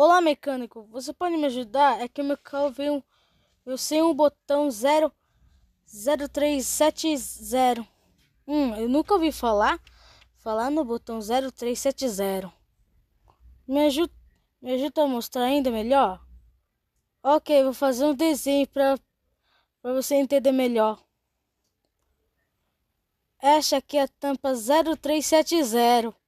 Olá, mecânico, você pode me ajudar? É que o meu carro veio, eu sem um botão 0, 0370. Hum, eu nunca ouvi falar, falar no botão 0370. Me ajuda, me ajuda a mostrar ainda melhor? Ok, vou fazer um desenho para você entender melhor. Esta aqui é a tampa 0370.